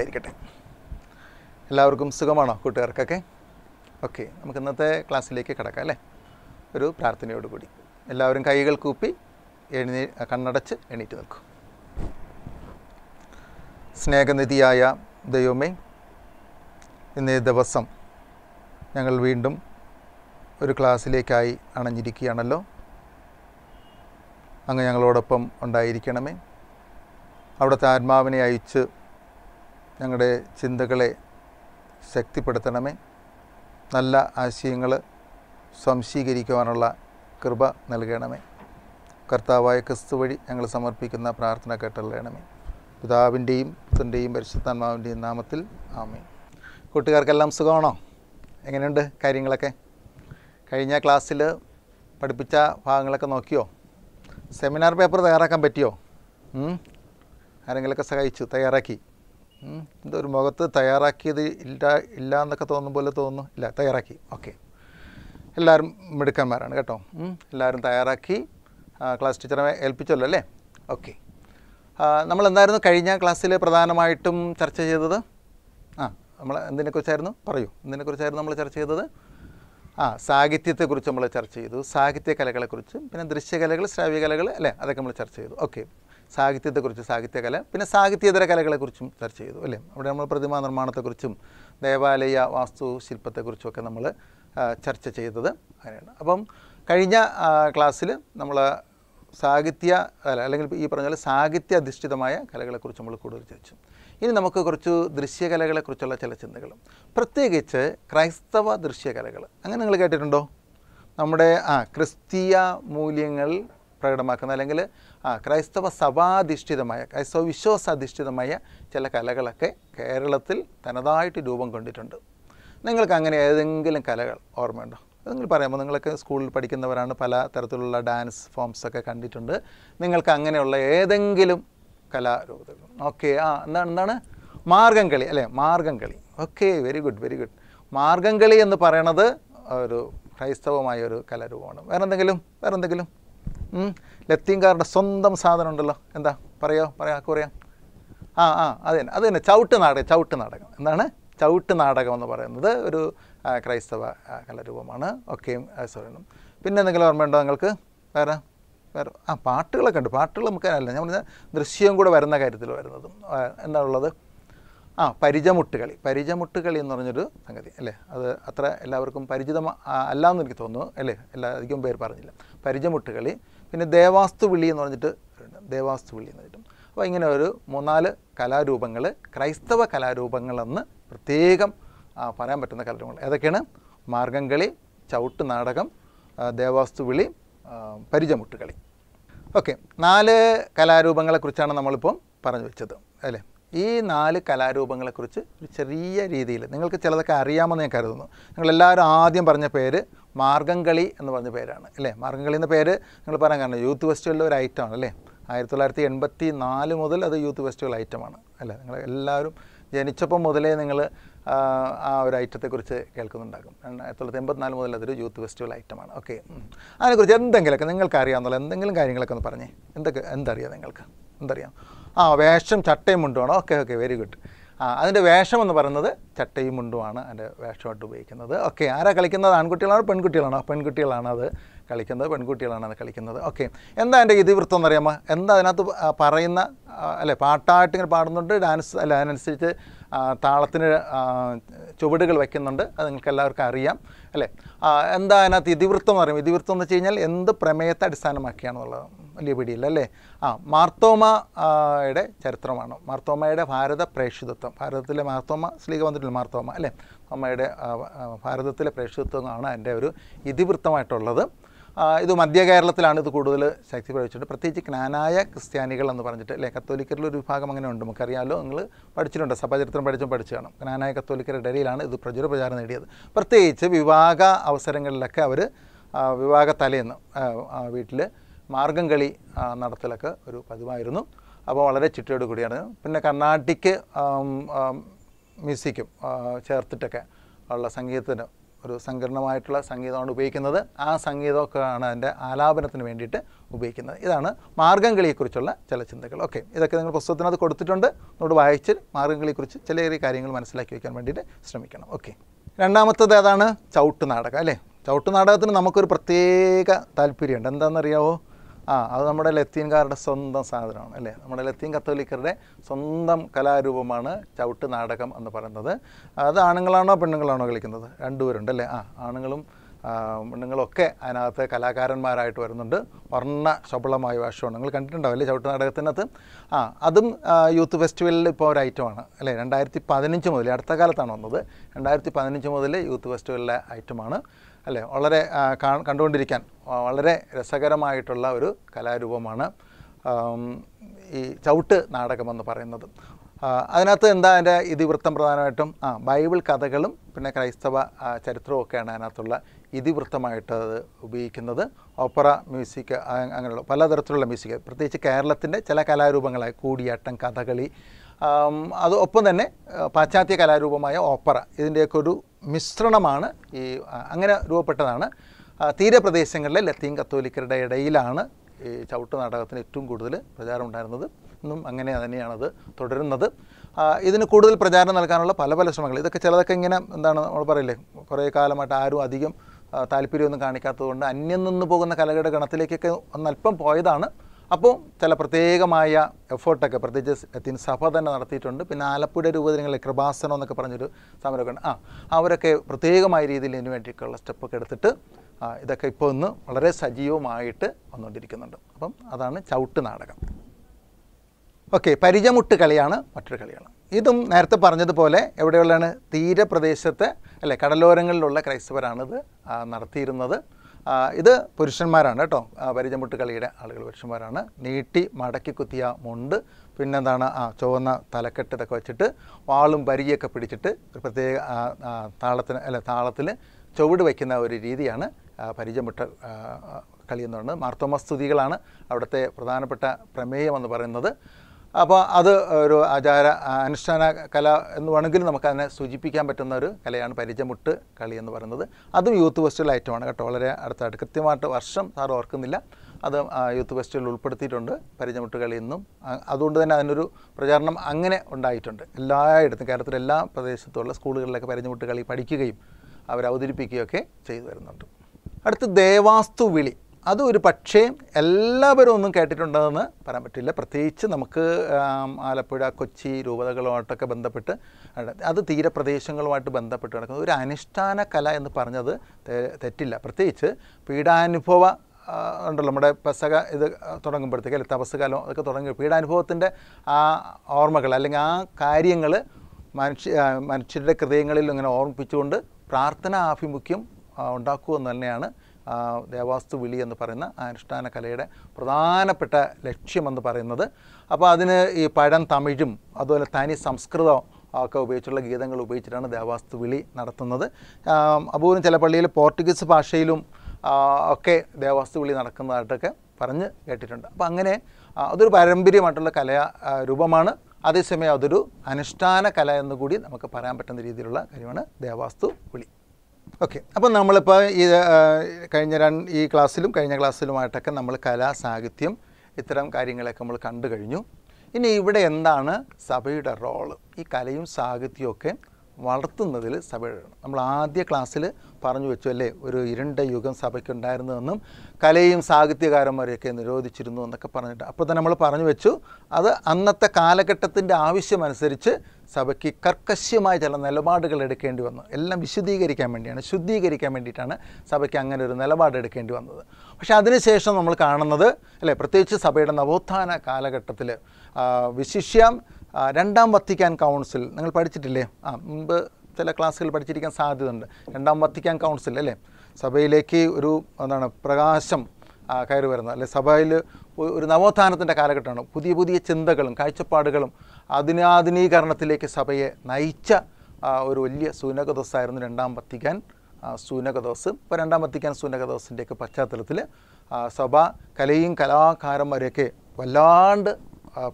ആയിരിക്കട്ടെ എല്ലാവർക്കും സുഖമാണോ കൂട്ടുകാർക്കൊക്കെ ഓക്കെ നമുക്ക് ഇന്നത്തെ ക്ലാസ്സിലേക്ക് കിടക്കാം അല്ലേ ഒരു പ്രാർത്ഥനയോടുകൂടി എല്ലാവരും കൈകൾ കൂപ്പി എഴുന്നേ കണ്ണടച്ച് എണീറ്റ് നിൽക്കും സ്നേഹനിധിയായ ദൈവമേ ഇന്നേ ദിവസം ഞങ്ങൾ വീണ്ടും ഒരു ക്ലാസ്സിലേക്കായി അണഞ്ഞിരിക്കുകയാണല്ലോ അങ്ങ് ഞങ്ങളോടൊപ്പം ഉണ്ടായിരിക്കണമേ അവിടുത്തെ ആത്മാവിനെ അയച്ച് ഞങ്ങളുടെ ചിന്തകളെ ശക്തിപ്പെടുത്തണമേ നല്ല ആശയങ്ങൾ സംശീകരിക്കുവാനുള്ള കൃപ നൽകണമേ കർത്താവായ ക്രിസ്തു വഴി ഞങ്ങൾ സമർപ്പിക്കുന്ന പ്രാർത്ഥന കേട്ടല്ലേണമേ പിതാവിൻ്റെയും പുത്രൻ്റെയും പരിശുദ്ധാത്മാവിൻ്റെയും നാമത്തിൽ ആമേ കൂട്ടുകാർക്കെല്ലാം സുഖമാണോ എങ്ങനെയുണ്ട് കാര്യങ്ങളൊക്കെ കഴിഞ്ഞ ക്ലാസ്സിൽ പഠിപ്പിച്ച ഭാഗങ്ങളൊക്കെ നോക്കിയോ സെമിനാർ പേപ്പർ തയ്യാറാക്കാൻ പറ്റിയോ ആരെങ്കിലൊക്കെ സഹായിച്ചു തയ്യാറാക്കി ഒരു മുഖത്ത് തയ്യാറാക്കിയത് ഇല്ല ഇല്ല എന്നൊക്കെ തോന്നും പോലെ തോന്നുന്നു ഇല്ല തയ്യാറാക്കി ഓക്കെ എല്ലാവരും മിടുക്കന്മാരാണ് കേട്ടോ എല്ലാവരും തയ്യാറാക്കി ക്ലാസ് ടീച്ചറെ ഏൽപ്പിച്ചല്ലോ അല്ലേ ഓക്കെ നമ്മൾ എന്തായിരുന്നു കഴിഞ്ഞ ക്ലാസ്സിൽ പ്രധാനമായിട്ടും ചർച്ച ചെയ്തത് ആ നമ്മൾ എന്തിനെക്കുറിച്ചായിരുന്നു പറയൂ എന്തിനെക്കുറിച്ചായിരുന്നു നമ്മൾ ചർച്ച ചെയ്തത് ആ സാഹിത്യത്തെക്കുറിച്ച് നമ്മൾ ചർച്ച ചെയ്തു കലകളെക്കുറിച്ച് പിന്നെ ദൃശ്യകലകൾ ശ്രാവ്യകലകൾ അല്ലേ അതൊക്കെ നമ്മൾ ചർച്ച ചെയ്തു ഓക്കെ സാഹിത്യത്തെക്കുറിച്ച് സാഹിത്യകല പിന്നെ സാഹിത്യേതര കലകളെക്കുറിച്ചും ചർച്ച ചെയ്തു അല്ലേ അവിടെ നമ്മൾ പ്രതിമാ നിർമ്മാണത്തെക്കുറിച്ചും ദേവാലയ വാസ്തു ഒക്കെ നമ്മൾ ചർച്ച ചെയ്തത് അങ്ങനെയാണ് അപ്പം കഴിഞ്ഞ ക്ലാസ്സിൽ നമ്മൾ സാഹിത്യ കല അല്ലെങ്കിൽ ഈ പറഞ്ഞ പോലെ സാഹിത്യ അധിഷ്ഠിതമായ കലകളെക്കുറിച്ച് നമ്മൾ കൂടുതൽ ചോദിച്ചു ഇനി നമുക്ക് കുറച്ച് ദൃശ്യകലകളെക്കുറിച്ചുള്ള ചില ചിന്തകൾ പ്രത്യേകിച്ച് ക്രൈസ്തവ ദൃശ്യകലകൾ അങ്ങനെ നിങ്ങൾ കേട്ടിട്ടുണ്ടോ നമ്മുടെ ആ ക്രിസ്തീയ മൂല്യങ്ങൾ പ്രകടമാക്കുന്ന അല്ലെങ്കിൽ ആ ക്രൈസ്തവ സഭാധിഷ്ഠിതമായ ക്രൈസ്തവ വിശ്വാസാധിഷ്ഠിതമായ ചില കലകളൊക്കെ കേരളത്തിൽ തനതായിട്ട് രൂപം കൊണ്ടിട്ടുണ്ട് നിങ്ങൾക്ക് അങ്ങനെ ഏതെങ്കിലും കലകൾ ഓർമ്മയുണ്ടോ നിങ്ങൾ പറയാമോ നിങ്ങളൊക്കെ സ്കൂളിൽ പഠിക്കുന്നവരാണ് പല തരത്തിലുള്ള ഡാൻസ് ഫോംസൊക്കെ കണ്ടിട്ടുണ്ട് നിങ്ങൾക്ക് അങ്ങനെയുള്ള ഏതെങ്കിലും കലാരൂപതകൾ ഓക്കെ ആ എന്താണ് എന്താണ് മാർഗം കളി അല്ലേ Margam Kali okay very good very good Margam Kali എന്ന് പറയണത് ഒരു ക്രൈസ്തവമായ ഒരു കലാരൂപമാണ് വേറെ എന്തെങ്കിലും വേറെ എന്തെങ്കിലും ലത്തീൻകാരുടെ സ്വന്തം സാധനം ഉണ്ടല്ലോ എന്താ പറയോ പറയാ പറയാം ആ ആ അത് തന്നെ അത് തന്നെ ചവിട്ട് നാടകം ചവിട്ട് നാടകം എന്താണ് ചവിട്ട് നാടകം എന്ന് പറയുന്നത് ഒരു ക്രൈസ്തവ കലാരൂപമാണ് ഒക്കെയും സ്വരണം പിന്നെ എന്തെങ്കിലും ഓർമ്മയുണ്ടോ നിങ്ങൾക്ക് വേറെ വേറെ ആ പാട്ടുകളൊക്കെ ഉണ്ട് പാട്ടുകൾ നമുക്ക് അല്ല ഞാൻ പറഞ്ഞ ദൃശ്യവും കൂടെ വരുന്ന കാര്യത്തിൽ വരുന്നതും എന്താണുള്ളത് ആ പരിചമുട്ടുകളി പരിചമുട്ടുകളി എന്ന് പറഞ്ഞൊരു സംഗതി അല്ലേ അത് അത്ര എല്ലാവർക്കും പരിചിതം അല്ല എന്ന് എനിക്ക് തോന്നുന്നു അല്ലേ എല്ലാ അധികം പേര് പറഞ്ഞില്ല പരിചമുട്ടുകളി പിന്നെ ദേവാസ്തു വിളി എന്ന് പറഞ്ഞിട്ട് ദേവാസ്തു വിളി എന്ന് പറഞ്ഞിട്ടും അപ്പോൾ ഇങ്ങനെ ഒരു മൂന്നാല് കലാരൂപങ്ങൾ ക്രൈസ്തവ കലാരൂപങ്ങളെന്ന് പ്രത്യേകം പറയാൻ പറ്റുന്ന കലാരൂപങ്ങൾ ഏതൊക്കെയാണ് മാർഗംകളി ചവിട്ട് നാടകം ദേവാസ്തുവിളി പരിചമുട്ടുകളി ഓക്കെ നാല് കലാരൂപങ്ങളെക്കുറിച്ചാണ് നമ്മളിപ്പം പറഞ്ഞു വെച്ചത് അല്ലേ ഈ നാല് കലാരൂപങ്ങളെക്കുറിച്ച് ഒരു ചെറിയ രീതിയിൽ നിങ്ങൾക്ക് ചിലതൊക്കെ അറിയാമെന്ന് ഞാൻ കരുതുന്നു നിങ്ങളെല്ലാവരും ആദ്യം പറഞ്ഞ പേര് മാർഗംകളി എന്ന് പറഞ്ഞ പേരാണ് അല്ലേ മാർഗംകളി എന്ന പേര് നിങ്ങൾ പറയാൻ കാരണം യൂത്ത് ഫെസ്റ്റിവലിലെ ഒരു ആണ് അല്ലേ ആയിരത്തി തൊള്ളായിരത്തി എൺപത്തി നാല് മുതൽ അത് യൂത്ത് ഫെസ്റ്റിവൽ ഐറ്റമാണ് അല്ലേ നിങ്ങൾ എല്ലാവരും ജനിച്ചപ്പം മുതലേ നിങ്ങൾ ആ ഒരു ഐറ്റത്തെക്കുറിച്ച് കേൾക്കുന്നുണ്ടാകും ആയിരത്തി തൊള്ളായിരത്തി എൺപത്തിനാല് മുതൽ അതൊരു യൂത്ത് ഫെസ്റ്റിവൽ ഐറ്റമാണ് ഓക്കെ അതിനെക്കുറിച്ച് എന്തെങ്കിലുമൊക്കെ നിങ്ങൾക്ക് അറിയാമെന്നുള്ള എന്തെങ്കിലും കാര്യങ്ങളൊക്കെ ഒന്ന് പറഞ്ഞേ എന്തൊക്കെ എന്തറിയാം നിങ്ങൾക്ക് എന്തറിയാം ആ വേഷം ചട്ടയും മുണ്ടുമാണ് ഓക്കെ ഓക്കെ വെരി ഗുഡ് ആ അതിൻ്റെ വേഷം എന്ന് പറയുന്നത് ചട്ടയും മുണ്ടുമാണ് അതിൻ്റെ വേഷമായിട്ട് ഉപയോഗിക്കുന്നത് ഓക്കെ ആരാ കളിക്കുന്നത് ആൺകുട്ടികളാണോ പെൺകുട്ടികളാണോ പെൺകുട്ടികളാണ് അത് കളിക്കുന്നത് പെൺകുട്ടികളാണ് അത് കളിക്കുന്നത് ഓക്കെ എന്താ അതിൻ്റെ ഇതിവൃത്തം എന്നറിയാമോ എന്താ അതിനകത്ത് പറയുന്ന അല്ലേ പാട്ടായിട്ട് ഇങ്ങനെ പാടുന്നുണ്ട് ഡാൻസ് അല്ല അതിനനുസരിച്ച് താളത്തിന് ചുവടുകൾ വയ്ക്കുന്നുണ്ട് അത് നിങ്ങൾക്ക് എല്ലാവർക്കും അറിയാം അല്ലേ എന്താ അതിനകത്ത് ഇതിവൃത്തം എന്ന് പറയും ഇതിവൃത്തം എന്ന് വെച്ച് കഴിഞ്ഞാൽ എന്ത് പ്രമേയത്തെ അടിസ്ഥാനമാക്കിയാണെന്നുള്ളത് വലിയ പിടിയില്ല അല്ലേ ആ മാർത്തോമയുടെ ചരിത്രമാണ് മാർത്തോമയുടെ ഭാരത പ്രേക്ഷിതത്വം ഭാരതത്തിലെ മാർത്തോമ സ്ലീഗ വന്നിട്ടില്ല മാർത്തോമ അല്ലേ അമ്മയുടെ ഭാരതത്തിലെ പ്രേക്ഷിതത്വമാണ് എൻ്റെ ഒരു ഇതിവൃത്തമായിട്ടുള്ളത് ഇത് മധ്യ കേരളത്തിലാണ് ഇത് കൂടുതൽ ശക്തി പ്രയോഗിച്ചിട്ടുണ്ട് പ്രത്യേകിച്ച് ക്നാനായ ക്രിസ്ത്യാനികൾ എന്ന് പറഞ്ഞിട്ട് അല്ലേ ഒരു വിഭാഗം അങ്ങനെ ഉണ്ട് നമുക്കറിയാമല്ലോ നിങ്ങൾ പഠിച്ചിട്ടുണ്ട് സഭാചരിത്രം പഠിച്ചും പഠിച്ചാണ് ക്നാനായ കത്തോലിക്കരുടെ ഇടയിലാണ് ഇത് പ്രചുര പ്രചാരം നേടിയത് പ്രത്യേകിച്ച് വിവാഹ അവസരങ്ങളിലൊക്കെ അവർ വിവാഹ തലേന്ന് വീട്ടിൽ മാർഗം കളി നടത്തലൊക്കെ ഒരു പതിവായിരുന്നു അപ്പോൾ വളരെ ചിട്ടയോട് കൂടിയാണ് പിന്നെ കർണാട്ടിക്ക് മ്യൂസിക്കും ചേർത്തിട്ടൊക്കെ ഉള്ള സംഗീതത്തിന് ഒരു സങ്കീർണമായിട്ടുള്ള സംഗീതമാണ് ഉപയോഗിക്കുന്നത് ആ സംഗീതമൊക്കെയാണ് അതിൻ്റെ ആലാപനത്തിന് വേണ്ടിയിട്ട് ഉപയോഗിക്കുന്നത് ഇതാണ് മാർഗംകളിയെക്കുറിച്ചുള്ള ചില ചിന്തകൾ ഓക്കെ ഇതൊക്കെ നിങ്ങൾ പുസ്തകത്തിനകത്ത് കൊടുത്തിട്ടുണ്ട് എന്നോട് വായിച്ച് മാർഗംകളിയെക്കുറിച്ച് ചില ചെറിയ കാര്യങ്ങൾ മനസ്സിലാക്കി വയ്ക്കാൻ വേണ്ടിയിട്ട് ശ്രമിക്കണം ഓക്കെ രണ്ടാമത്തത് ഏതാണ് ചവിട്ട് നാടകം അല്ലേ ചവിട്ട് നാടകത്തിന് നമുക്കൊരു പ്രത്യേക താല്പര്യമുണ്ട് എന്താണെന്നറിയാവോ ആ അത് നമ്മുടെ ലത്തീൻകാരുടെ സ്വന്തം സാധനമാണ് അല്ലേ നമ്മുടെ ലത്തീൻ കത്തോലിക്കരുടെ സ്വന്തം കലാരൂപമാണ് ചവിട്ട് നാടകം എന്ന് പറയുന്നത് അത് ആണുങ്ങളാണോ പെണ്ണുങ്ങളാണോ കളിക്കുന്നത് രണ്ടുപേരുണ്ട് അല്ലേ ആ ആണുങ്ങളും ണ്ണുങ്ങളൊക്കെ അതിനകത്ത് കലാകാരന്മാരായിട്ട് വരുന്നുണ്ട് വർണ്ണ ശബളമായ വേഷമാണ് നിങ്ങൾ കണ്ടിട്ടുണ്ടാവും അല്ലേ ചവിട്ട് നാടകത്തിനകത്ത് ആ അതും യൂത്ത് ഫെസ്റ്റിവലിൽ ഇപ്പോൾ ഒരു ഐറ്റമാണ് അല്ലേ രണ്ടായിരത്തി പതിനഞ്ച് മുതൽ അടുത്ത കാലത്താണ് വന്നത് രണ്ടായിരത്തി പതിനഞ്ച് മുതൽ യൂത്ത് ഫെസ്റ്റിവലിലെ ഐറ്റമാണ് അല്ലേ വളരെ കണ്ടുകൊണ്ടിരിക്കാൻ വളരെ രസകരമായിട്ടുള്ള ഒരു കലാരൂപമാണ് ഈ ചവിട്ട് നാടകമെന്ന് പറയുന്നത് അതിനകത്ത് എന്താ എൻ്റെ ഇതിവൃത്തം പ്രധാനമായിട്ടും ആ ബൈബിൾ കഥകളും പിന്നെ ക്രൈസ്തവ ചരിത്രവും ഒക്കെയാണ് അതിനകത്തുള്ള ഇതിവൃത്തമായിട്ട് അത് ഉപയോഗിക്കുന്നത് ഓപ്പറ മ്യൂസിക് അങ്ങനെയുള്ള പലതരത്തിലുള്ള മ്യൂസിക് പ്രത്യേകിച്ച് കേരളത്തിൻ്റെ ചില കലാരൂപങ്ങളെ കൂടിയാട്ടം കഥകളി അത് ഒപ്പം തന്നെ പാശ്ചാത്യ കലാരൂപമായ ഓപ്പറ ഇതിൻ്റെയൊക്കെ ഒരു മിശ്രണമാണ് ഈ അങ്ങനെ രൂപപ്പെട്ടതാണ് തീരപ്രദേശങ്ങളിലെ ലത്തീൻ കത്തോലിക്കരുടെ ഇടയിലാണ് ഈ ചവിട്ട് നാടകത്തിന് ഏറ്റവും കൂടുതൽ പ്രചാരം ഉണ്ടായിരുന്നത് ഇന്നും അങ്ങനെ തന്നെയാണത് തുടരുന്നത് ഇതിന് കൂടുതൽ പ്രചാരണം നൽകാനുള്ള പല പല ശ്രമങ്ങൾ ഇതൊക്കെ ചിലതൊക്കെ ഇങ്ങനെ എന്താണ് നമ്മൾ പറയില്ലേ കുറേ കാലമായിട്ട് ആരും അധികം താല്പര്യമൊന്നും കാണിക്കാത്തതുകൊണ്ട് അന്യം നിന്ന് പോകുന്ന കലകളുടെ ഗണത്തിലേക്കൊക്കെ ഒന്നല്പം പോയതാണ് അപ്പോൾ ചില പ്രത്യേകമായ എഫേർട്ടൊക്കെ പ്രത്യേകിച്ച് എത്തി സഭ തന്നെ നടത്തിയിട്ടുണ്ട് പിന്നെ ആലപ്പുഴ രൂപതരങ്ങളിൽ കൃപാസനം എന്നൊക്കെ പറഞ്ഞൊരു സമരമൊക്കെ ആ അവരൊക്കെ പ്രത്യേകമായ രീതിയിൽ ഇതിന് വേണ്ടിയിട്ടുള്ള സ്റ്റെപ്പൊക്കെ എടുത്തിട്ട് ഇതൊക്കെ ഇപ്പോൾ ഒന്ന് വളരെ സജീവമായിട്ട് വന്നുകൊണ്ടിരിക്കുന്നുണ്ട് അപ്പം അതാണ് ചവിട്ട് നാടകം ഓക്കെ പരിചമുട്ട് കളിയാണ് മറ്റൊരു കളിയാണ് ഇതും നേരത്തെ പറഞ്ഞതുപോലെ എവിടെയുള്ളതാണ് തീരപ്രദേശത്തെ അല്ലെ കടലോരങ്ങളിലുള്ള ക്രൈസ്തവരാണിത് നടത്തിയിരുന്നത് ഇത് പുരുഷന്മാരാണ് കേട്ടോ പരിചമുട്ട് കളിയുടെ ആളുകൾ പുരുഷന്മാരാണ് നീട്ടി മടക്കി കുത്തിയ മുണ്ട് പിന്നെന്താണ് ആ ചുവന്ന തലക്കെട്ട് ഇതൊക്കെ വെച്ചിട്ട് വാളും പരിയൊക്കെ പിടിച്ചിട്ട് ഒരു പ്രത്യേക താളത്തിന് അല്ല താളത്തിൽ ചുവട് വയ്ക്കുന്ന ഒരു രീതിയാണ് പരിചമുട്ട കളി എന്ന് പറയുന്നത് മാർത്തോമ അവിടുത്തെ പ്രധാനപ്പെട്ട പ്രമേയം എന്ന് പറയുന്നത് അപ്പോൾ അത് ഒരു ആചാര അനുഷ്ഠാന കല എന്ന് വേണമെങ്കിൽ നമുക്ക് അതിനെ സൂചിപ്പിക്കാൻ പറ്റുന്ന ഒരു കലയാണ് പരിചയമുട്ട് കളി എന്ന് പറയുന്നത് അതും യൂത്ത് ഫെസ്റ്റിവൽ ഐറ്റമാണ് കേട്ടോ വളരെ അടുത്തായിട്ട് കൃത്യമായിട്ട് വർഷം സാർ ഓർക്കുന്നില്ല അത് യൂത്ത് ഫെസ്റ്റിവൽ ഉൾപ്പെടുത്തിയിട്ടുണ്ട് പരിചമുട്ട് കളി എന്നും അതുകൊണ്ട് തന്നെ അതിനൊരു പ്രചാരണം അങ്ങനെ ഉണ്ടായിട്ടുണ്ട് എല്ലായിടത്തും കേരളത്തിലെ എല്ലാ പ്രദേശത്തുള്ള സ്കൂളുകളിലൊക്കെ പരിചമുട്ട് കളി പഠിക്കുകയും അവർ ചെയ്തു വരുന്നുണ്ട് അടുത്ത് ദേവാസ്തു വിളി അത് ഒരു പക്ഷേ എല്ലാവരും ഒന്നും കേട്ടിട്ടുണ്ടെന്ന് പറയാൻ പറ്റില്ല പ്രത്യേകിച്ച് നമുക്ക് ആലപ്പുഴ കൊച്ചി രൂപതകളുമായിട്ടൊക്കെ ബന്ധപ്പെട്ട് അത് തീരപ്രദേശങ്ങളുമായിട്ട് ബന്ധപ്പെട്ട് കിടക്കുന്നത് ഒരു അനുഷ്ഠാന കല എന്ന് പറഞ്ഞത് തെറ്റില്ല പ്രത്യേകിച്ച് പീഡാനുഭവ ഉണ്ടല്ലോ നമ്മുടെ പെസക ഇത് തുടങ്ങുമ്പോഴത്തേക്ക് അല്ലെങ്കിൽ തപസ്സുകാലം അതൊക്കെ തുടങ്ങി പീഡാനുഭവത്തിൻ്റെ ആ ഓർമ്മകൾ അല്ലെങ്കിൽ ആ കാര്യങ്ങൾ മനുഷ്യ മനുഷ്യരുടെ ഹൃദയങ്ങളിൽ ഇങ്ങനെ ഓർമ്മിപ്പിച്ചുകൊണ്ട് പ്രാർത്ഥന ആഭിമുഖ്യം ഉണ്ടാക്കുമെന്ന് തന്നെയാണ് ദേവാസ്തുവിളി എന്ന് പറയുന്ന അനുഷ്ഠാന കലയുടെ പ്രധാനപ്പെട്ട ലക്ഷ്യമെന്ന് പറയുന്നത് അപ്പോൾ അതിന് ഈ പഴം തമിഴും അതുപോലെ തനി സംസ്കൃതം ഒക്കെ ഉപയോഗിച്ചുള്ള ഗീതങ്ങൾ ഉപയോഗിച്ചിട്ടാണ് ദേവാസ്തുവിളി നടത്തുന്നത് അപൂർവം ചില പള്ളിയിൽ പോർട്ടുഗീസ് ഭാഷയിലും ഒക്കെ ദേവാസ്തുവിളി നടക്കുന്നതായിട്ടൊക്കെ പറഞ്ഞ് കേട്ടിട്ടുണ്ട് അപ്പോൾ അങ്ങനെ അതൊരു പാരമ്പര്യമായിട്ടുള്ള കല രൂപമാണ് അതേസമയം അതൊരു അനുഷ്ഠാന കല എന്നുകൂടി നമുക്ക് പറയാൻ പറ്റുന്ന രീതിയിലുള്ള കാര്യമാണ് ദേവാസ്തു വിളി ഓക്കെ അപ്പം നമ്മളിപ്പോൾ ഈ കഴിഞ്ഞ രണ്ട് ഈ ക്ലാസ്സിലും കഴിഞ്ഞ ക്ലാസ്സിലുമായിട്ടൊക്കെ നമ്മൾ കലാ സാഹിത്യം ഇത്തരം കാര്യങ്ങളൊക്കെ നമ്മൾ കണ്ടു കഴിഞ്ഞു ഇനി ഇവിടെ എന്താണ് സഭയുടെ റോള് ഈ കലയും സാഹിത്യവും ഒക്കെ വളർത്തുന്നതിൽ സഭയിടണം നമ്മൾ ആദ്യ ക്ലാസ്സിൽ പറഞ്ഞു വെച്ചു അല്ലേ ഒരു ഇരണ്ട യുഗം സഭയ്ക്കുണ്ടായിരുന്നതെന്നും കലയും സാഹിത്യകാരന്മാരെയൊക്കെ നിരോധിച്ചിരുന്നു എന്നൊക്കെ പറഞ്ഞിട്ട് അപ്പോൾ തന്നെ നമ്മൾ പറഞ്ഞു വെച്ചു അത് അന്നത്തെ കാലഘട്ടത്തിൻ്റെ ആവശ്യമനുസരിച്ച് സഭയ്ക്ക് കർക്കശ്യമായ ചില നിലപാടുകൾ എടുക്കേണ്ടി വന്നു എല്ലാം വിശദീകരിക്കാൻ വേണ്ടിയാണ് ശുദ്ധീകരിക്കാൻ വേണ്ടിയിട്ടാണ് സഭയ്ക്ക് അങ്ങനെ ഒരു നിലപാട് എടുക്കേണ്ടി വന്നത് പക്ഷേ അതിനുശേഷം നമ്മൾ കാണുന്നത് അല്ലേ പ്രത്യേകിച്ച് സഭയുടെ നവോത്ഥാന കാലഘട്ടത്തിൽ വിശിഷ്യം രണ്ടാം വത്തിക്കാൻ കൗൺസിൽ നിങ്ങൾ പഠിച്ചിട്ടില്ലേ ആ മുമ്പ് ചില ക്ലാസ്സുകൾ പഠിച്ചിരിക്കാൻ സാധ്യതയുണ്ട് രണ്ടാം വത്തിക്കാൻ കൗൺസിൽ അല്ലേ സഭയിലേക്ക് ഒരു എന്താണ് പ്രകാശം കയറി വരുന്നത് അല്ലെ സഭയിൽ ഒരു നവോത്ഥാനത്തിൻ്റെ കാലഘട്ടമാണ് പുതിയ പുതിയ ചിന്തകളും കാഴ്ചപ്പാടുകളും അതിനാധുനീകരണത്തിലേക്ക് സഭയെ നയിച്ച ഒരു വലിയ ദിവസമായിരുന്നു രണ്ടാം വത്തിക്കാൻ ദിവസം ഇപ്പോൾ രണ്ടാം വത്തിക്കാൻ ദിവസത്തിൻ്റെയൊക്കെ പശ്ചാത്തലത്തിൽ സഭ കലയും കലാകാരന്മാരെയൊക്കെ വല്ലാണ്ട്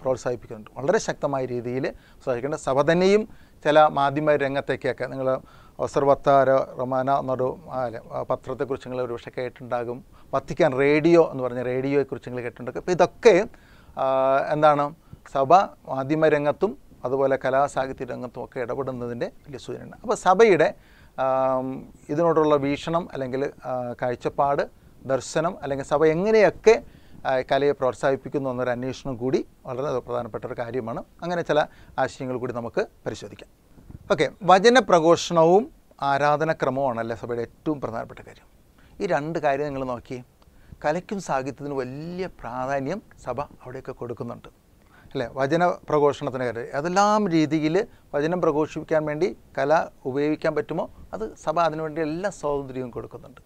പ്രോത്സാഹിപ്പിക്കുന്നുണ്ട് വളരെ ശക്തമായ രീതിയിൽ പ്രോത്സാഹിക്കുന്നുണ്ട് സഭ തന്നെയും ചില മാധ്യമ രംഗത്തേക്കൊക്കെ നിങ്ങൾ ഒസർവത്താര റൊമാന എന്നൊരു പത്രത്തെക്കുറിച്ച് നിങ്ങൾ ഒരു പക്ഷേ കേട്ടിട്ടുണ്ടാകും വത്തിക്കാൻ റേഡിയോ എന്ന് പറഞ്ഞ റേഡിയോയെക്കുറിച്ച് നിങ്ങൾ കേട്ടിട്ടുണ്ട് അപ്പോൾ ഇതൊക്കെ എന്താണ് സഭ മാധ്യമ രംഗത്തും അതുപോലെ കലാസാഹിത്യ രംഗത്തും ഒക്കെ ഇടപെടുന്നതിൻ്റെ വലിയ സൂചനയാണ് അപ്പോൾ സഭയുടെ ഇതിനോടുള്ള വീക്ഷണം അല്ലെങ്കിൽ കാഴ്ചപ്പാട് ദർശനം അല്ലെങ്കിൽ സഭ എങ്ങനെയൊക്കെ കലയെ പ്രോത്സാഹിപ്പിക്കുന്നു എന്നൊരു അന്വേഷണം കൂടി വളരെ പ്രധാനപ്പെട്ട ഒരു കാര്യമാണ് അങ്ങനെ ചില ആശയങ്ങൾ കൂടി നമുക്ക് പരിശോധിക്കാം ഓക്കെ വചന പ്രഘോഷണവും ആരാധനക്രമവുമാണ് സഭയുടെ ഏറ്റവും പ്രധാനപ്പെട്ട കാര്യം ഈ രണ്ട് കാര്യം നിങ്ങൾ നോക്കി കലയ്ക്കും സാഹിത്യത്തിനും വലിയ പ്രാധാന്യം സഭ അവിടെയൊക്കെ കൊടുക്കുന്നുണ്ട് അല്ലേ വചന പ്രഘോഷണത്തിന് കാര്യം ഏതെല്ലാം രീതിയിൽ വചനം പ്രഘോഷിപ്പിക്കാൻ വേണ്ടി കല ഉപയോഗിക്കാൻ പറ്റുമോ അത് സഭ അതിനുവേണ്ടി എല്ലാ സ്വാതന്ത്ര്യവും കൊടുക്കുന്നുണ്ട്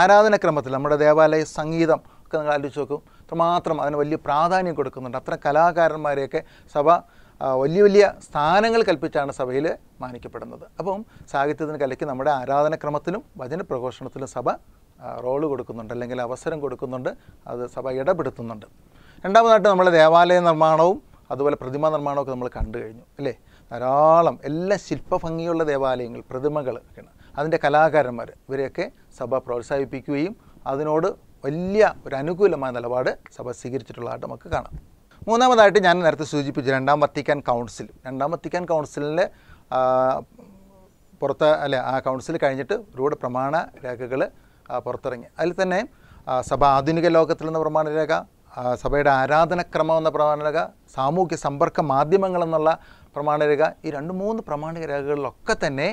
ആരാധനക്രമത്തിൽ നമ്മുടെ ദേവാലയ സംഗീതം ഒക്കെ നിങ്ങൾ ആലോചിച്ച് നോക്കും അത്രമാത്രം അതിന് വലിയ പ്രാധാന്യം കൊടുക്കുന്നുണ്ട് അത്ര കലാകാരന്മാരെയൊക്കെ സഭ വലിയ വലിയ സ്ഥാനങ്ങൾ കൽപ്പിച്ചാണ് സഭയിൽ മാനിക്കപ്പെടുന്നത് അപ്പം സാഹിത്യത്തിന് കലയ്ക്ക് നമ്മുടെ ആരാധനക്രമത്തിലും വചന പ്രഘോഷണത്തിലും സഭ റോള് കൊടുക്കുന്നുണ്ട് അല്ലെങ്കിൽ അവസരം കൊടുക്കുന്നുണ്ട് അത് സഭ ഇടപെടുത്തുന്നുണ്ട് രണ്ടാമതായിട്ട് നമ്മൾ ദേവാലയ നിർമ്മാണവും അതുപോലെ പ്രതിമ നിർമ്മാണമൊക്കെ നമ്മൾ കണ്ടു കഴിഞ്ഞു അല്ലേ ധാരാളം എല്ലാ ശില്പഭംഗിയുള്ള ദേവാലയങ്ങൾ പ്രതിമകൾ ഒക്കെയാണ് അതിൻ്റെ കലാകാരന്മാർ ഇവരെയൊക്കെ സഭ പ്രോത്സാഹിപ്പിക്കുകയും അതിനോട് വലിയ ഒരു അനുകൂലമായ നിലപാട് സഭ സ്വീകരിച്ചിട്ടുള്ളതായിട്ട് നമുക്ക് കാണാം മൂന്നാമതായിട്ട് ഞാൻ നേരത്തെ സൂചിപ്പിച്ചു രണ്ടാം വത്തിക്കാൻ കൗൺസിൽ രണ്ടാം വത്തിക്കാൻ കൗൺസിലിന് പുറത്ത് അല്ല ആ കൗൺസിൽ കഴിഞ്ഞിട്ട് ഒരുപാട് പ്രമാണ രേഖകൾ പുറത്തിറങ്ങി അതിൽ തന്നെ സഭ ആധുനിക ലോകത്തിൽ നിന്ന് പ്രമാണരേഖ സഭയുടെ ആരാധനക്രമം എന്ന പ്രമാണരേഖ സാമൂഹ്യ സമ്പർക്ക മാധ്യമങ്ങൾ എന്നുള്ള പ്രമാണരേഖ ഈ രണ്ട് മൂന്ന് പ്രമാണിക രേഖകളിലൊക്കെ തന്നെ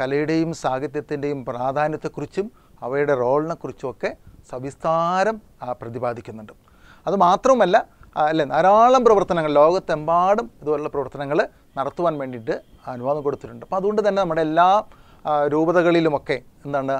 കലയുടെയും സാഹിത്യത്തിൻ്റെയും പ്രാധാന്യത്തെക്കുറിച്ചും അവയുടെ റോളിനെക്കുറിച്ചുമൊക്കെ സവിസ്താരം പ്രതിപാദിക്കുന്നുണ്ട് അതുമാത്രവുമല്ല അല്ലെ ധാരാളം പ്രവർത്തനങ്ങൾ ലോകത്തെമ്പാടും ഇതുപോലുള്ള പ്രവർത്തനങ്ങൾ നടത്തുവാൻ വേണ്ടിയിട്ട് അനുവാദം കൊടുത്തിട്ടുണ്ട് അപ്പോൾ അതുകൊണ്ട് തന്നെ നമ്മുടെ എല്ലാ രൂപതകളിലുമൊക്കെ എന്താണ്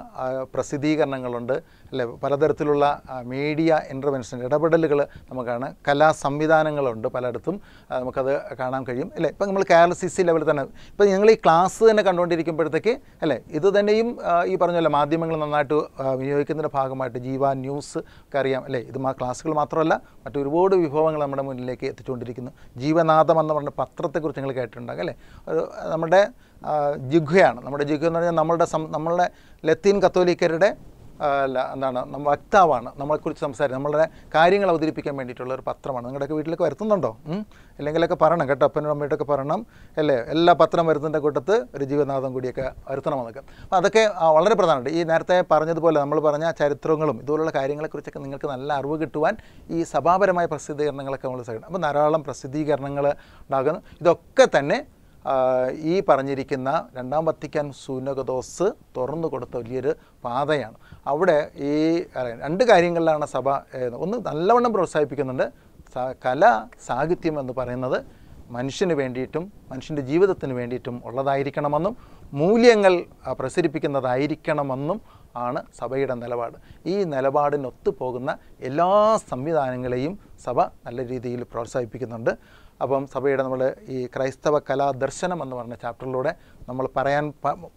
പ്രസിദ്ധീകരണങ്ങളുണ്ട് അല്ലെ പലതരത്തിലുള്ള മീഡിയ ഇൻ്റർവെൻഷൻ ഇടപെടലുകൾ നമുക്കാണ് കലാ സംവിധാനങ്ങളുണ്ട് പലയിടത്തും നമുക്കത് കാണാൻ കഴിയും അല്ലേ ഇപ്പം നമ്മൾ കേരള സി സി ലെവലിൽ തന്നെ ഇപ്പം ഞങ്ങൾ ഈ ക്ലാസ് തന്നെ കണ്ടുകൊണ്ടിരിക്കുമ്പോഴത്തേക്ക് അല്ലേ ഇത് തന്നെയും ഈ പറഞ്ഞല്ലോ മാധ്യമങ്ങൾ നന്നായിട്ട് വിനിയോഗിക്കുന്നതിൻ്റെ ഭാഗമായിട്ട് ജീവ ന്യൂസ് ഒക്കെ അറിയാം അല്ലേ ഇത് ക്ലാസ്സുകൾ മാത്രമല്ല മറ്റൊരുപാട് വിഭവങ്ങൾ നമ്മുടെ മുന്നിലേക്ക് എത്തിച്ചുകൊണ്ടിരിക്കുന്നു ജീവനാഥം എന്ന് പറഞ്ഞ പത്രത്തെക്കുറിച്ച് നിങ്ങൾ കേട്ടിട്ടുണ്ടാകും അല്ലേ നമ്മുടെ ജിഗ്വയാണ് നമ്മുടെ ജിഗ്വ എന്ന് പറഞ്ഞാൽ നമ്മളുടെ നമ്മളുടെ ലത്തീൻ കത്തോലിക്കരുടെ അല്ല എന്താണ് നമ്മൾ വക്താവാണ് നമ്മളെക്കുറിച്ച് സംസാരിക്കും നമ്മളുടെ കാര്യങ്ങൾ അവതരിപ്പിക്കാൻ വേണ്ടിയിട്ടുള്ള ഒരു പത്രമാണ് നിങ്ങളുടെയൊക്കെ വീട്ടിലൊക്കെ വരുത്തുന്നുണ്ടോ ഇല്ലെങ്കിലൊക്കെ പറയണം കേട്ടോ അപ്പനും അമ്മയോടൊക്കെ പറയണം അല്ലേ എല്ലാ പത്രം വരുത്തുന്നതിൻ്റെ കൂട്ടത്ത് ഒരു ജീവനാഥം കൂടിയൊക്കെ വരുത്തണമെന്നൊക്കെ അപ്പോൾ അതൊക്കെ വളരെ പ്രധാനമുണ്ട് ഈ നേരത്തെ പറഞ്ഞതുപോലെ നമ്മൾ പറഞ്ഞ ചരിത്രങ്ങളും ഇതുപോലുള്ള കാര്യങ്ങളെക്കുറിച്ചൊക്കെ നിങ്ങൾക്ക് നല്ല അറിവ് കിട്ടുവാൻ ഈ സഭാപരമായ പ്രസിദ്ധീകരണങ്ങളൊക്കെ നമ്മൾ സഹിക്കണം അപ്പോൾ ധാരാളം പ്രസിദ്ധീകരണങ്ങൾ ഉണ്ടാകുന്നു ഇതൊക്കെ തന്നെ ഈ പറഞ്ഞിരിക്കുന്ന രണ്ടാം വത്തിക്കാൻ സൂനകദോസ് തുറന്നു കൊടുത്ത വലിയൊരു പാതയാണ് അവിടെ ഈ രണ്ട് കാര്യങ്ങളിലാണ് സഭ ഒന്ന് നല്ലവണ്ണം പ്രോത്സാഹിപ്പിക്കുന്നുണ്ട് കല സാഹിത്യം എന്ന് പറയുന്നത് മനുഷ്യന് വേണ്ടിയിട്ടും മനുഷ്യൻ്റെ ജീവിതത്തിന് വേണ്ടിയിട്ടും ഉള്ളതായിരിക്കണമെന്നും മൂല്യങ്ങൾ പ്രസരിപ്പിക്കുന്നതായിരിക്കണമെന്നും ആണ് സഭയുടെ നിലപാട് ഈ നിലപാടിനൊത്തു പോകുന്ന എല്ലാ സംവിധാനങ്ങളെയും സഭ നല്ല രീതിയിൽ പ്രോത്സാഹിപ്പിക്കുന്നുണ്ട് അപ്പം സഭയുടെ നമ്മൾ ഈ ക്രൈസ്തവ കലാദർശനം എന്ന് പറഞ്ഞ ചാപ്റ്ററിലൂടെ നമ്മൾ പറയാൻ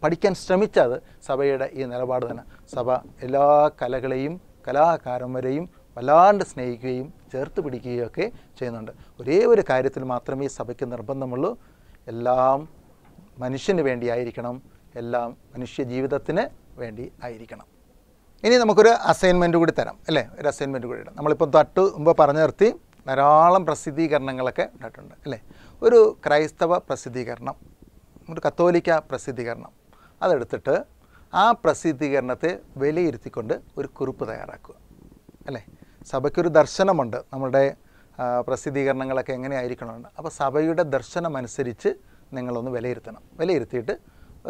പഠിക്കാൻ ശ്രമിച്ചത് സഭയുടെ ഈ നിലപാട് തന്നെ സഭ എല്ലാ കലകളെയും കലാകാരന്മാരെയും വല്ലാണ്ട് സ്നേഹിക്കുകയും ചേർത്ത് പിടിക്കുകയൊക്കെ ചെയ്യുന്നുണ്ട് ഒരേ ഒരു കാര്യത്തിൽ മാത്രമേ സഭയ്ക്ക് നിർബന്ധമുള്ളൂ എല്ലാം മനുഷ്യന് വേണ്ടിയായിരിക്കണം എല്ലാം മനുഷ്യ ജീവിതത്തിന് വേണ്ടി ആയിരിക്കണം ഇനി നമുക്കൊരു അസൈൻമെൻറ്റ് കൂടി തരാം അല്ലേ ഒരു അസൈൻമെൻറ്റ് കൂടി ഇടാം നമ്മളിപ്പോൾ തട്ട് മുമ്പ് പറഞ്ഞു നിർത്തി ധാരാളം പ്രസിദ്ധീകരണങ്ങളൊക്കെ ഉണ്ടായിട്ടുണ്ട് അല്ലേ ഒരു ക്രൈസ്തവ പ്രസിദ്ധീകരണം ഒരു കത്തോലിക്ക പ്രസിദ്ധീകരണം അതെടുത്തിട്ട് ആ പ്രസിദ്ധീകരണത്തെ വിലയിരുത്തിക്കൊണ്ട് ഒരു കുറിപ്പ് തയ്യാറാക്കുക അല്ലേ സഭയ്ക്കൊരു ദർശനമുണ്ട് നമ്മുടെ പ്രസിദ്ധീകരണങ്ങളൊക്കെ എങ്ങനെയായിരിക്കണമെന്ന് അപ്പോൾ സഭയുടെ ദർശനമനുസരിച്ച് നിങ്ങളൊന്ന് വിലയിരുത്തണം വിലയിരുത്തിയിട്ട്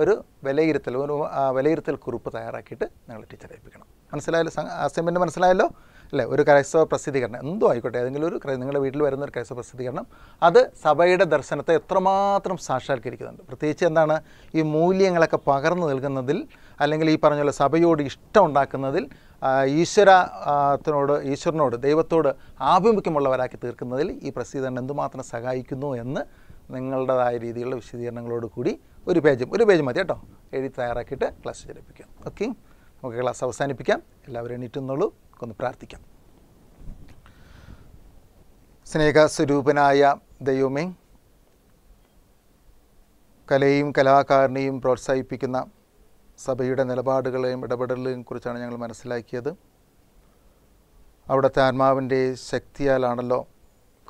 ഒരു വിലയിരുത്തൽ ഒരു വിലയിരുത്തൽ കുറിപ്പ് തയ്യാറാക്കിയിട്ട് നിങ്ങൾ ടീച്ചറെ ഏൽപ്പിക്കണം മനസ്സിലായല്ലോ അസൈൻമെൻറ്റ് മനസ്സിലായല്ലോ അല്ലേ ഒരു ക്രൈസ്തവ പ്രസിദ്ധീകരണം എന്തോ ആയിക്കോട്ടെ ഏതെങ്കിലും ഒരു നിങ്ങളുടെ വീട്ടിൽ വരുന്ന ഒരു ക്രൈസ്തവ പ്രസിദ്ധീകരണം അത് സഭയുടെ ദർശനത്തെ എത്രമാത്രം സാക്ഷാത്കരിക്കുന്നുണ്ട് പ്രത്യേകിച്ച് എന്താണ് ഈ മൂല്യങ്ങളൊക്കെ പകർന്നു നൽകുന്നതിൽ അല്ലെങ്കിൽ ഈ പറഞ്ഞ പോലെ സഭയോട് ഇഷ്ടം ഉണ്ടാക്കുന്നതിൽ ഈശ്വരത്തിനോട് ഈശ്വരനോട് ദൈവത്തോട് ആഭിമുഖ്യമുള്ളവരാക്കി തീർക്കുന്നതിൽ ഈ പ്രസിദ്ധീകരണം എന്തുമാത്രം സഹായിക്കുന്നു എന്ന് നിങ്ങളുടേതായ രീതിയിലുള്ള വിശദീകരണങ്ങളോട് കൂടി ഒരു പേജും ഒരു പേജ് മതി കേട്ടോ എഴുതി തയ്യാറാക്കിയിട്ട് ക്ലാസ് ചലിപ്പിക്കാം ഓക്കെ നമുക്ക് ക്ലാസ് അവസാനിപ്പിക്കാം എല്ലാവരും എണീറ്റുന്നുള്ളൂ നമുക്കൊന്ന് പ്രാർത്ഥിക്കാം സ്നേഹസ്വരൂപനായ ദൈവമേ കലയും കലാകാരനെയും പ്രോത്സാഹിപ്പിക്കുന്ന സഭയുടെ നിലപാടുകളെയും ഇടപെടലുകളെയും കുറിച്ചാണ് ഞങ്ങൾ മനസ്സിലാക്കിയത് അവിടുത്തെ ആത്മാവിൻ്റെ ശക്തിയാലാണല്ലോ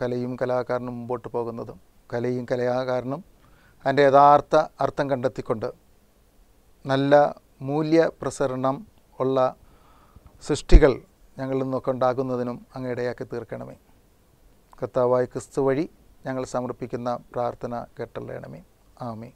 കലയും കലാകാരനും മുമ്പോട്ട് പോകുന്നത് കലയും കലാകാരനും അതിൻ്റെ യഥാർത്ഥ അർത്ഥം കണ്ടെത്തിക്കൊണ്ട് നല്ല മൂല്യ പ്രസരണം ഉള്ള സൃഷ്ടികൾ ഞങ്ങളിൽ നിന്നൊക്കെ ഉണ്ടാകുന്നതിനും അങ്ങയിടയാക്കി തീർക്കണമേ കർത്താവായ ക്രിസ്തു വഴി ഞങ്ങൾ സമർപ്പിക്കുന്ന പ്രാർത്ഥന കേട്ടല്ലേണമേ ആമേ